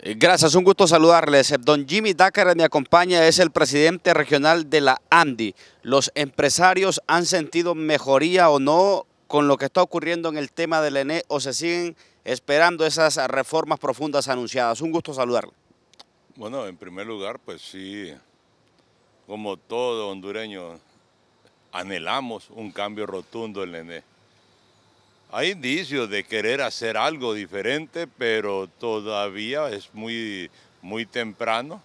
Eh, gracias, un gusto saludarles. Don Jimmy Dakar me acompaña, es el presidente regional de la ANDI. ¿Los empresarios han sentido mejoría o no con lo que está ocurriendo en el tema del ENE o se siguen esperando esas reformas profundas anunciadas? Un gusto saludarle. Bueno, en primer lugar, pues sí, como todo hondureño, anhelamos un cambio rotundo en el ENE hay indicios de querer hacer algo diferente, pero todavía es muy, muy temprano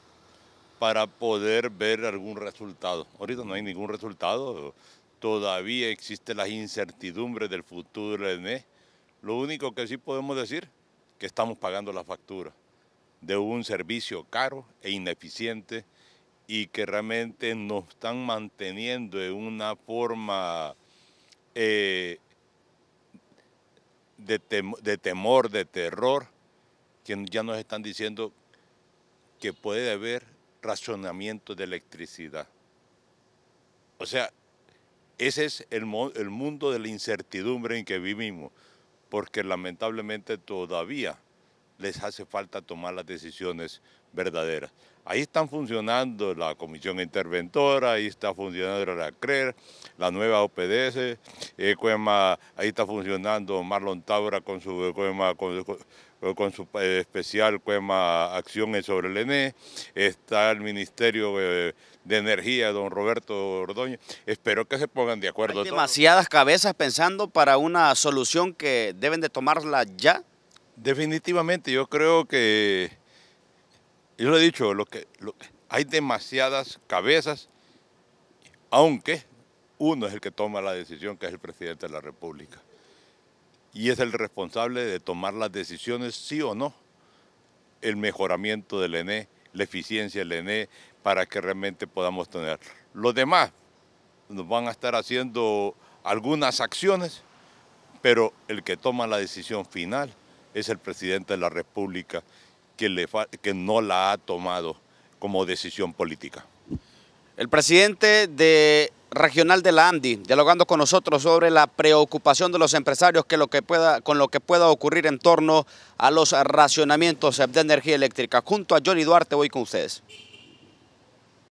para poder ver algún resultado. Ahorita no hay ningún resultado, todavía existen las incertidumbres del futuro del Lo único que sí podemos decir es que estamos pagando la factura de un servicio caro e ineficiente y que realmente nos están manteniendo en una forma eh, de, temor, de terror, que ya nos están diciendo que puede haber racionamiento de electricidad. O sea, ese es el mundo de la incertidumbre en que vivimos, porque lamentablemente todavía les hace falta tomar las decisiones verdaderas. Ahí están funcionando la comisión interventora, ahí está funcionando la CRER, la nueva OPDS, eh, ahí está funcionando Marlon Taura con su, con, su eh, especial Cuema Acciones sobre el ENE, está el Ministerio eh, de Energía, don Roberto Ordóñez, Espero que se pongan de acuerdo. Hay demasiadas cabezas pensando para una solución que deben de tomarla ya Definitivamente, yo creo que, yo lo he dicho, que, hay demasiadas cabezas, aunque uno es el que toma la decisión, que es el presidente de la República. Y es el responsable de tomar las decisiones, sí o no, el mejoramiento del ENE, la eficiencia del ENE, para que realmente podamos tenerlo. Los demás nos van a estar haciendo algunas acciones, pero el que toma la decisión final es el presidente de la República que, le que no la ha tomado como decisión política. El presidente de regional de la ANDI, dialogando con nosotros sobre la preocupación de los empresarios que lo que pueda, con lo que pueda ocurrir en torno a los racionamientos de energía eléctrica. Junto a Johnny Duarte voy con ustedes.